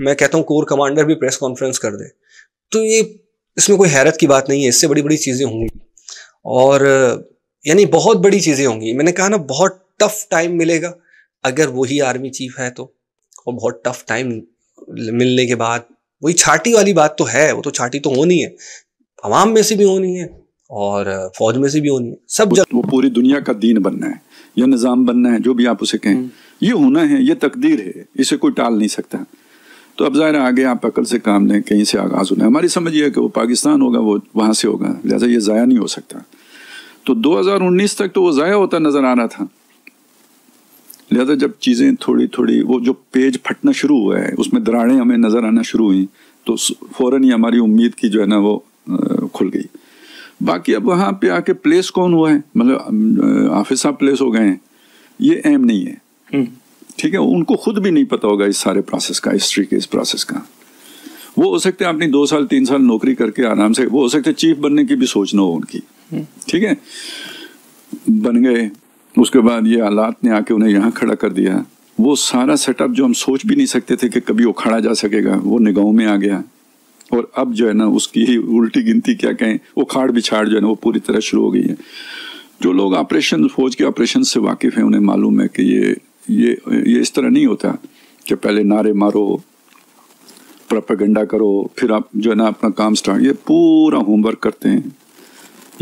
मैं कहता हूँ कोर कमांडर भी प्रेस कॉन्फ्रेंस कर दे तो ये इसमें कोई हैरत की बात नहीं है इससे बड़ी बड़ी चीज़ें होंगी और यानी बहुत बड़ी चीज़ें होंगी मैंने कहा ना बहुत टफ टाइम मिलेगा अगर वही आर्मी चीफ है तो और बहुत टफ टाइम मिलने के बाद वही छाटी वाली बात तो है वो तो छाटी तो होनी है आवाम में से भी होनी है और फौज में से भी होनी है सब जगह वो पूरी दुनिया का दीन बनना है या निज़ाम बनना है जो भी आप उसे कहें हम्म। ये होना है ये तकदीर है इसे कोई टाल नहीं सकता तो अब ज़ाहिर आगे आप अकल से काम लें कहीं से आगाज़ होना हमारी समझ यह है कि वो पाकिस्तान होगा वो वहाँ से होगा लिहाजा ये ज़ाया नहीं हो सकता तो 2019 तक तो वो ज़ाया होता नज़र आ रहा था लिहाजा जब चीज़ें थोड़ी थोड़ी वो जो पेज फटना शुरू हुआ है उसमें दराड़ें हमें नज़र आना शुरू हुई तो फ़ौर ही हमारी उम्मीद की जो है ना वो खुल गई बाकी अब वहाँ पे आके प्लेस कौन हुआ है मतलब हाफिज साहब प्लेस हो गए हैं ये अहम नहीं है हम्म। ठीक है उनको खुद भी नहीं पता होगा इस सारे प्रोसेस का हिस्ट्री के इस प्रोसेस का वो हो सकते हैं अपनी दो साल तीन साल नौकरी करके आराम से वो हो सकते हैं चीफ बनने की भी सोच ना हो उनकी हम्म। ठीक है बन गए उसके बाद ये आलात ने आके उन्हें यहाँ खड़ा कर दिया वो सारा सेटअप जो हम सोच भी नहीं सकते थे कि कभी वो खड़ा जा सकेगा वो निगाहों में आ गया और अब जो है ना उसकी ही उल्टी गिनती क्या कहें वो खाड़ बिछाड़ जो है ना वो पूरी तरह शुरू हो गई है जो लोग ऑपरेशन फौज के ऑपरेशन से वाकिफ़ हैं उन्हें मालूम है कि ये ये ये इस तरह नहीं होता कि पहले नारे मारो प्रपगंडा करो फिर आप जो है ना अपना काम स्टार्ट ये पूरा होमवर्क करते हैं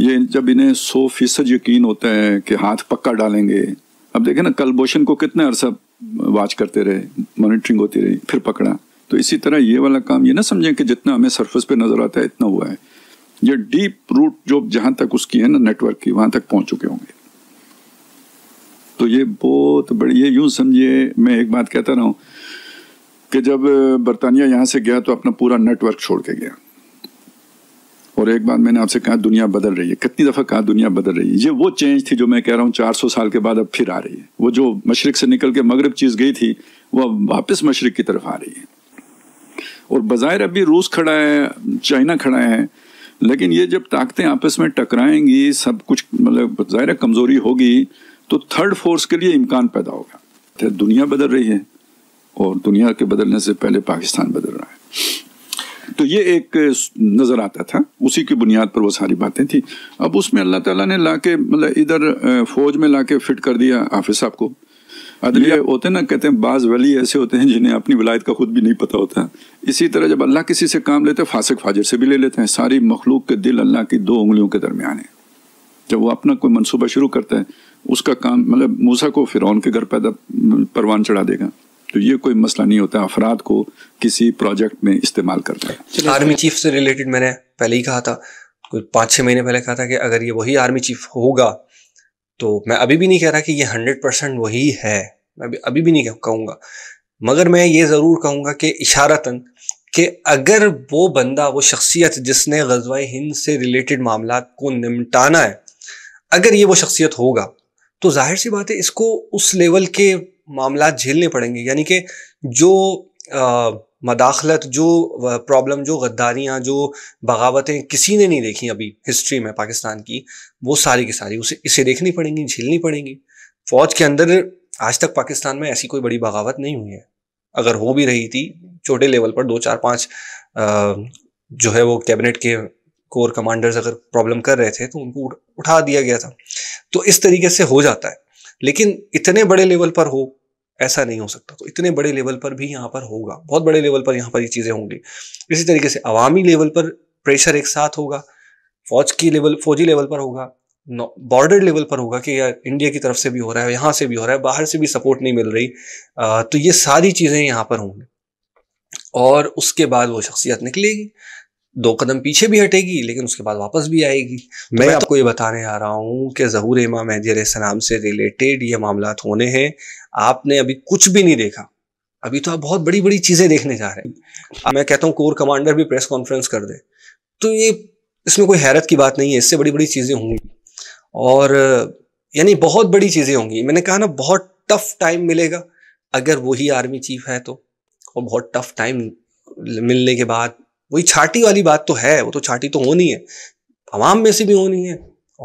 ये जब इन्हें सौ फीसद यकीन होता है कि हाथ पक्का डालेंगे अब देखें ना कलभूषण को कितने अरसा वाच करते रहे मॉनिटरिंग होती रही फिर पकड़ा तो इसी तरह ये वाला काम ये ना समझें कि जितना हमें सरफेस पे नज़र आता है इतना हुआ है ये डीप रूट जो जहाँ तक उसकी है ना नेटवर्क की वहाँ तक पहुँच चुके होंगे तो ये बहुत बड़ी ये यूं समझिए मैं एक बात कहता रहा कि जब बरतानिया यहाँ से गया तो अपना पूरा नेटवर्क छोड़ के गया और एक बात मैंने आपसे कहा दुनिया बदल रही है कितनी दफ़ा कहा दुनिया बदल रही है ये वो चेंज थी जो मैं कह रहा हूँ 400 साल के बाद अब फिर आ रही है वो जो मशरक से निकल के मगरब चीज़ गई थी वो वापस मशरक की तरफ आ रही है और बाज़ाहिर अभी रूस खड़ा है चाइना खड़ा है लेकिन ये जब ताकतें आपस में टकराएंगी सब कुछ मतलब ज़ाहिर कमज़ोरी होगी तो थर्ड फोर्स के लिए इम्कान पैदा होगा तो दुनिया बदल रही है और दुनिया के बदलने से पहले पाकिस्तान बदल रहा है तो ये एक नज़र आता था उसी की बुनियाद पर वो सारी बातें थी अब उसमें अल्लाह ताला ने लाके मतलब इधर फौज में लाके फिट कर दिया हाफिज साहब को अदलिया होते ना कहते हैं बाज़ वली ऐसे होते हैं जिन्हें अपनी वलायत का खुद भी नहीं पता होता इसी तरह जब अल्लाह किसी से काम लेते हैं फासिक फाजिर से भी ले लेते हैं सारी मखलूक के दिल अल्लाह की दो उंगलियों के दरमियान है जब वो अपना कोई मंसूबा शुरू करता है उसका काम मतलब मूसा को फिरौन के घर पैदा परवान चढ़ा देगा तो ये कोई मसला नहीं होता अफराद को किसी प्रोजेक्ट में इस्तेमाल करता है आर्मी चीफ से रिलेटेड मैंने पहले ही कहा था कोई पाँच छः महीने पहले कहा था कि अगर ये वही आर्मी चीफ होगा तो मैं अभी भी नहीं कह रहा कि ये हंड्रेड परसेंट वही है मैं अभी अभी भी नहीं कहूँगा मगर मैं ये ज़रूर कहूँगा कि इशारतन कि अगर वो बंदा वो शख्सियत जिसने गजवा हिंद से रिलेटेड मामला को निमटाना है अगर ये वो शख्सियत होगा तो जाहिर सी बात है इसको उस लेवल के मामला झेलने पड़ेंगे यानी कि जो आ, मदाखलत जो प्रॉब्लम जो गद्दारियाँ जो बगावतें किसी ने नहीं देखी अभी हिस्ट्री में पाकिस्तान की वो सारी की सारी उसे इसे देखनी पड़ेंगी झेलनी पड़ेंगी फ़ौज के अंदर आज तक पाकिस्तान में ऐसी कोई बड़ी बगावत नहीं हुई है अगर हो भी रही थी छोटे लेवल पर दो चार पाँच जो है वो कैबिनेट के कोर कमांडर्स अगर प्रॉब्लम कर रहे थे तो उनको उठा दिया गया था तो इस तरीके से हो जाता है लेकिन इतने बड़े लेवल पर हो ऐसा नहीं हो सकता तो इतने बड़े लेवल पर भी यहाँ पर होगा बहुत बड़े लेवल पर यहाँ पर ये चीज़ें होंगी इसी तरीके से अवामी लेवल पर प्रेशर एक साथ होगा फौज की लेवल फौजी लेवल पर होगा बॉर्डर लेवल पर होगा कि यार इंडिया की तरफ से भी हो रहा है यहाँ से भी हो रहा है बाहर से भी सपोर्ट नहीं मिल रही आ, तो ये सारी चीज़ें यहाँ पर होंगी और उसके बाद वो शख्सियत निकलेगी दो कदम पीछे भी हटेगी लेकिन उसके बाद वापस भी आएगी तो मैं, आपको तो... ये बताने आ रहा हूँ कि जहूर इमाम हजर सलाम से रिलेटेड ये मामला होने हैं आपने अभी कुछ भी नहीं देखा अभी तो आप बहुत बड़ी बड़ी चीज़ें देखने जा रहे हैं मैं कहता हूँ कोर कमांडर भी प्रेस कॉन्फ्रेंस कर दे तो ये इसमें कोई हैरत की बात नहीं है इससे बड़ी बड़ी चीज़ें होंगी और यानी बहुत बड़ी चीज़ें होंगी मैंने कहा ना बहुत टफ टाइम मिलेगा अगर वही आर्मी चीफ है तो और बहुत टफ टाइम मिलने के बाद वही छाटी वाली बात तो है वो तो छाटी तो होनी है आवाम में से भी होनी है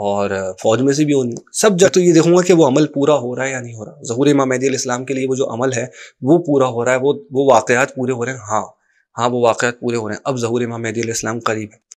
और फौज में से भी होनी सब जब तो ये देखूंगा कि वो अमल पूरा हो रहा है या नहीं हो रहा जहूर इमाम महदी इस्लाम के लिए वो जो अमल है वो पूरा हो रहा है वो वो वाकयात पूरे हो रहे हैं हाँ हाँ वो वाकयात पूरे हो रहे हैं अब जहूर इमाम महदी इस्लाम करीब है